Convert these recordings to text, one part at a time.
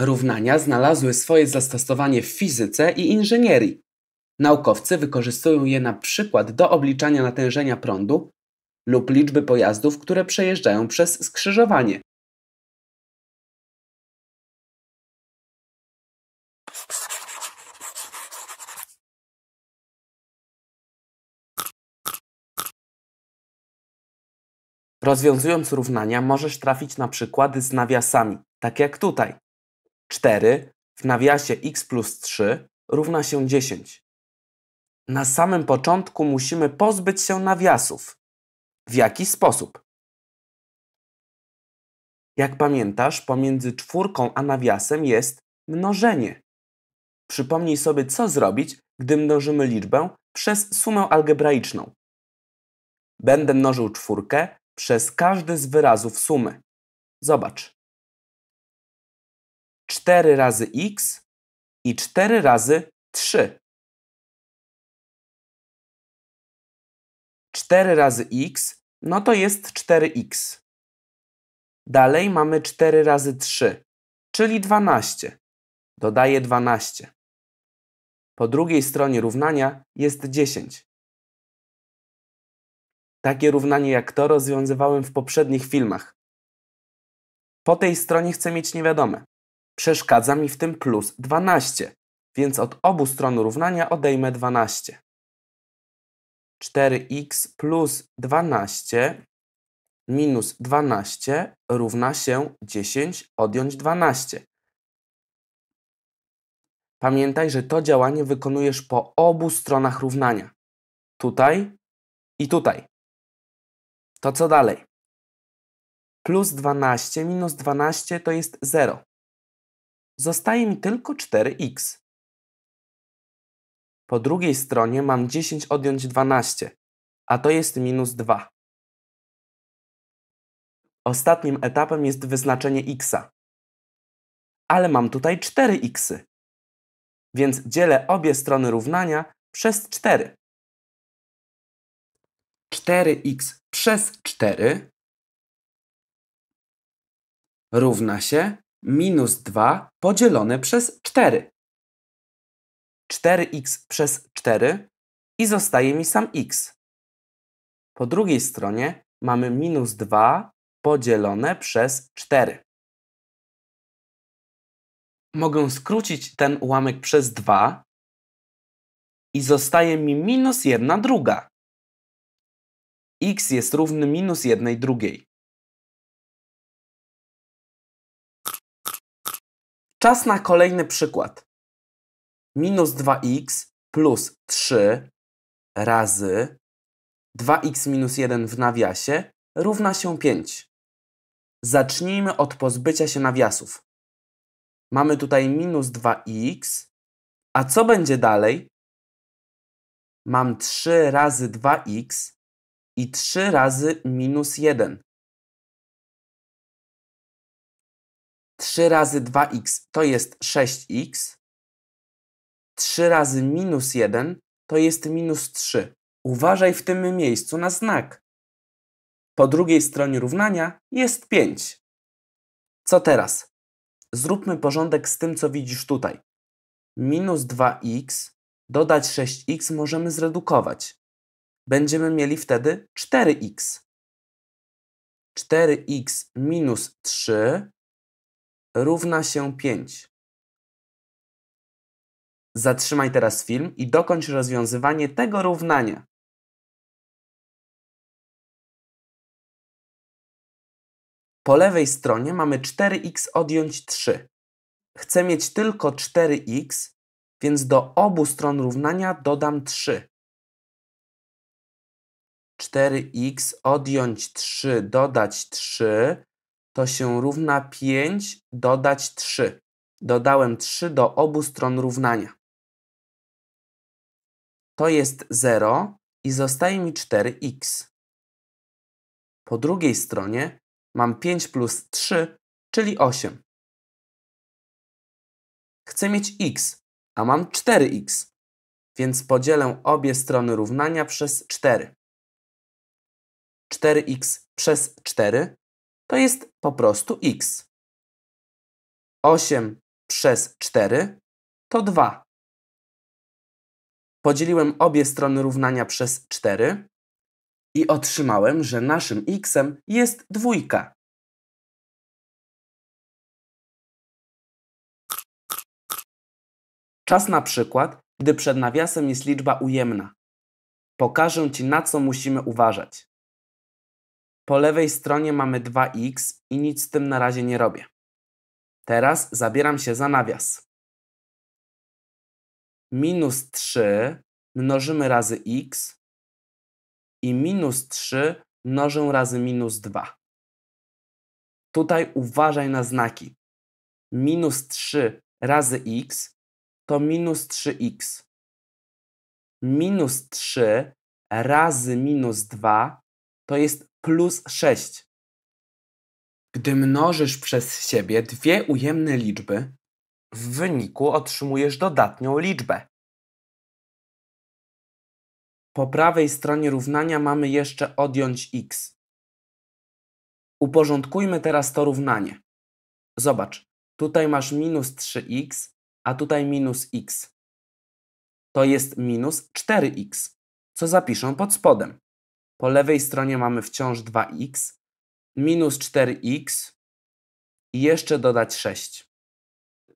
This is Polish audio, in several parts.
Równania znalazły swoje zastosowanie w fizyce i inżynierii. Naukowcy wykorzystują je na przykład do obliczania natężenia prądu lub liczby pojazdów, które przejeżdżają przez skrzyżowanie. Rozwiązując równania możesz trafić na przykłady z nawiasami, tak jak tutaj. 4 w nawiasie x plus 3 równa się 10. Na samym początku musimy pozbyć się nawiasów. W jaki sposób? Jak pamiętasz, pomiędzy czwórką a nawiasem jest mnożenie. Przypomnij sobie, co zrobić, gdy mnożymy liczbę przez sumę algebraiczną. Będę mnożył czwórkę przez każdy z wyrazów sumy. Zobacz. 4 razy x i 4 razy 3. 4 razy x, no to jest 4x. Dalej mamy 4 razy 3, czyli 12. Dodaję 12. Po drugiej stronie równania jest 10. Takie równanie jak to rozwiązywałem w poprzednich filmach. Po tej stronie chcę mieć niewiadome. Przeszkadza mi w tym plus 12, więc od obu stron równania odejmę 12. 4x plus 12 minus 12 równa się 10 odjąć 12. Pamiętaj, że to działanie wykonujesz po obu stronach równania. Tutaj i tutaj. To co dalej? Plus 12 minus 12 to jest 0. Zostaje mi tylko 4x. Po drugiej stronie mam 10 odjąć 12, a to jest minus 2. Ostatnim etapem jest wyznaczenie x'a. Ale mam tutaj 4 x więc dzielę obie strony równania przez 4. 4x przez 4 równa się minus 2 podzielone przez 4. 4x przez 4 i zostaje mi sam x. Po drugiej stronie mamy minus 2 podzielone przez 4. Mogę skrócić ten ułamek przez 2 i zostaje mi minus 1 druga. x jest równy minus 1 drugiej. Czas na kolejny przykład. Minus 2x plus 3 razy 2x minus 1 w nawiasie równa się 5. Zacznijmy od pozbycia się nawiasów. Mamy tutaj minus 2x, a co będzie dalej? Mam 3 razy 2x i 3 razy minus 1. 3 razy 2x to jest 6x. 3 razy minus 1 to jest minus 3. Uważaj w tym miejscu na znak. Po drugiej stronie równania jest 5. Co teraz? Zróbmy porządek z tym, co widzisz tutaj. Minus 2x dodać 6x możemy zredukować. Będziemy mieli wtedy 4x. 4x minus 3 równa się 5. Zatrzymaj teraz film i dokończ rozwiązywanie tego równania. Po lewej stronie mamy 4x odjąć 3. Chcę mieć tylko 4x, więc do obu stron równania dodam 3. 4x odjąć 3 dodać 3 to się równa 5 dodać 3. Dodałem 3 do obu stron równania. To jest 0 i zostaje mi 4x. Po drugiej stronie mam 5 plus 3, czyli 8. Chcę mieć x, a mam 4x, więc podzielę obie strony równania przez 4. 4x przez 4 to jest po prostu x. 8 przez 4 to 2. Podzieliłem obie strony równania przez 4 i otrzymałem, że naszym xem jest dwójka. Czas na przykład, gdy przed nawiasem jest liczba ujemna. Pokażę Ci, na co musimy uważać. Po lewej stronie mamy 2x i nic z tym na razie nie robię. Teraz zabieram się za nawias. Minus 3 mnożymy razy x i minus 3 mnożę razy minus 2. Tutaj uważaj na znaki. Minus 3 razy x to minus 3x. Minus 3 razy minus 2 to jest plus 6. Gdy mnożysz przez siebie dwie ujemne liczby, w wyniku otrzymujesz dodatnią liczbę. Po prawej stronie równania mamy jeszcze odjąć x. Uporządkujmy teraz to równanie. Zobacz, tutaj masz minus 3x, a tutaj minus x. To jest minus 4x, co zapiszę pod spodem. Po lewej stronie mamy wciąż 2x, minus 4x i jeszcze dodać 6.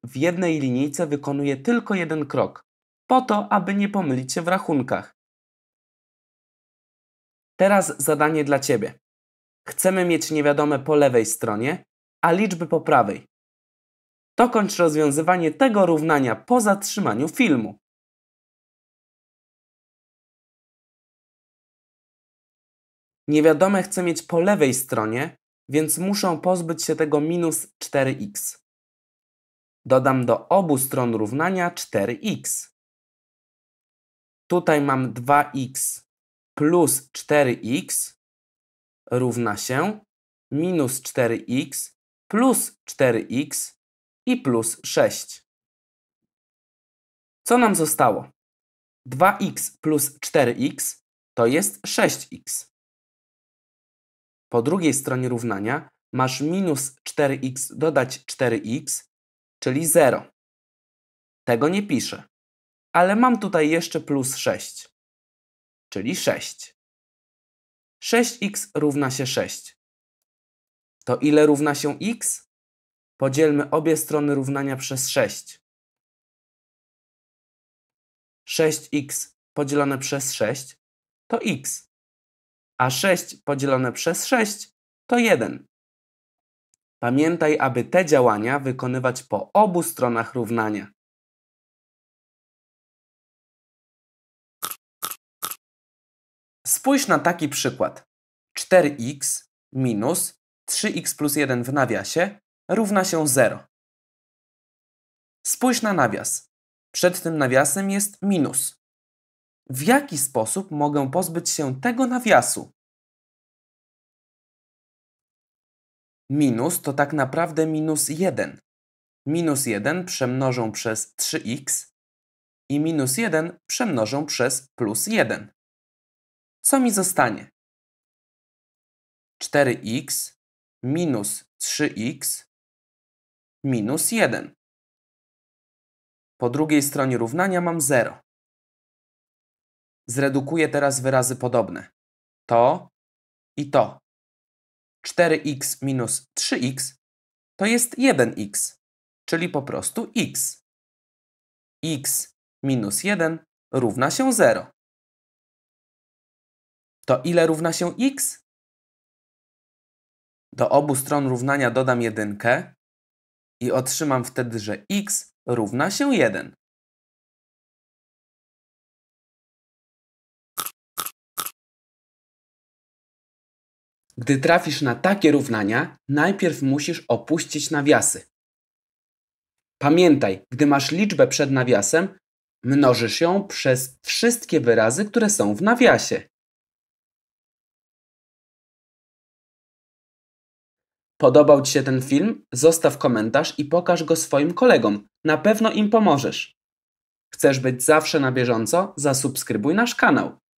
W jednej linijce wykonuję tylko jeden krok, po to, aby nie pomylić się w rachunkach. Teraz zadanie dla Ciebie. Chcemy mieć niewiadome po lewej stronie, a liczby po prawej. Dokończ rozwiązywanie tego równania po zatrzymaniu filmu. Niewiadome chcę mieć po lewej stronie, więc muszą pozbyć się tego minus 4x. Dodam do obu stron równania 4x. Tutaj mam 2x plus 4x równa się minus 4x plus 4x i plus 6. Co nam zostało? 2x plus 4x to jest 6x. Po drugiej stronie równania masz minus 4x dodać 4x, czyli 0. Tego nie piszę, ale mam tutaj jeszcze plus 6, czyli 6. 6x równa się 6. To ile równa się x? Podzielmy obie strony równania przez 6. 6x podzielone przez 6 to x a 6 podzielone przez 6 to 1. Pamiętaj, aby te działania wykonywać po obu stronach równania. Spójrz na taki przykład. 4x minus 3x plus 1 w nawiasie równa się 0. Spójrz na nawias. Przed tym nawiasem jest minus w jaki sposób mogę pozbyć się tego nawiasu. Minus to tak naprawdę minus 1. Minus 1 przemnożą przez 3x i minus 1 przemnożą przez plus 1. Co mi zostanie? 4x minus 3x minus 1. Po drugiej stronie równania mam 0 zredukuję teraz wyrazy podobne. To i to. 4x minus 3x to jest 1x, czyli po prostu x. x minus 1 równa się 0. To ile równa się x? Do obu stron równania dodam jedynkę i otrzymam wtedy, że x równa się 1. Gdy trafisz na takie równania, najpierw musisz opuścić nawiasy. Pamiętaj, gdy masz liczbę przed nawiasem, mnożysz ją przez wszystkie wyrazy, które są w nawiasie. Podobał Ci się ten film? Zostaw komentarz i pokaż go swoim kolegom. Na pewno im pomożesz. Chcesz być zawsze na bieżąco? Zasubskrybuj nasz kanał.